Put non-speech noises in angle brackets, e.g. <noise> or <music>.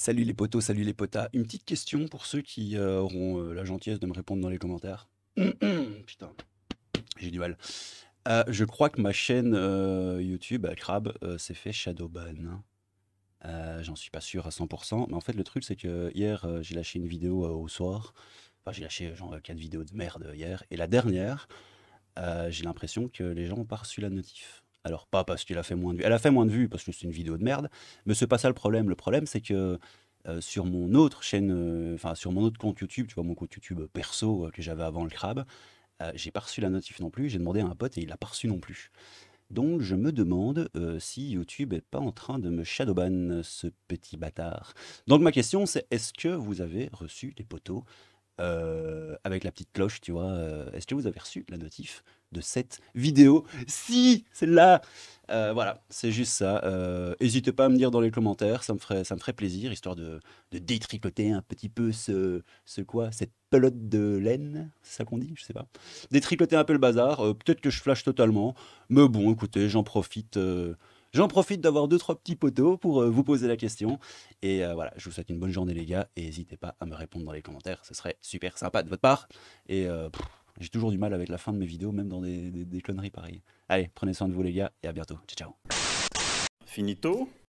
Salut les potos, salut les potas. Une petite question pour ceux qui euh, auront euh, la gentillesse de me répondre dans les commentaires. <clears throat> Putain, j'ai du mal. Euh, je crois que ma chaîne YouTube, Crab, s'est fait shadowban. Hein. J'en suis pas sûr à 100%, mais en fait le truc c'est que hier j'ai lâché une vidéo au soir. Enfin j'ai lâché genre 4 vidéos de merde hier. Et la dernière, j'ai l'impression que les gens ont pas reçu la notif. Alors, pas parce qu'il a fait moins de vues. Elle a fait moins de vues parce que c'est une vidéo de merde. Mais n'est pas ça le problème. Le problème, c'est que euh, sur mon autre chaîne, euh, enfin, sur mon autre compte YouTube, tu vois, mon compte YouTube perso euh, que j'avais avant le crabe, j'ai pas reçu la notif non plus. J'ai demandé à un pote et il l'a pas reçu non plus. Donc, je me demande si YouTube est pas en train de me shadowban, ce petit bâtard. Donc, ma question, c'est est-ce que vous avez reçu les poteaux euh, avec la petite cloche, tu vois. Euh, est-ce que vous avez reçu la notif de cette vidéo Si, celle-là euh, Voilà, c'est juste ça. N'hésitez pas à me dire dans les commentaires, ça me ferait, ça me ferait plaisir, histoire de, de détricoter un petit peu ce, ce quoi Cette pelote de laine C'est ça qu'on dit Je sais pas. Détricoter un peu le bazar. Peut-être que je flash totalement. Mais bon, écoutez, j'en profite. J'en profite d'avoir deux, trois petits poteaux pour euh, vous poser la question. Et euh, voilà, je vous souhaite une bonne journée, les gars. Et n'hésitez pas à me répondre dans les commentaires. Ce serait super sympa de votre part. Et euh, j'ai toujours du mal avec la fin de mes vidéos, même dans des, des conneries pareilles. Allez, prenez soin de vous, les gars. Et à bientôt. Ciao, ciao. Finito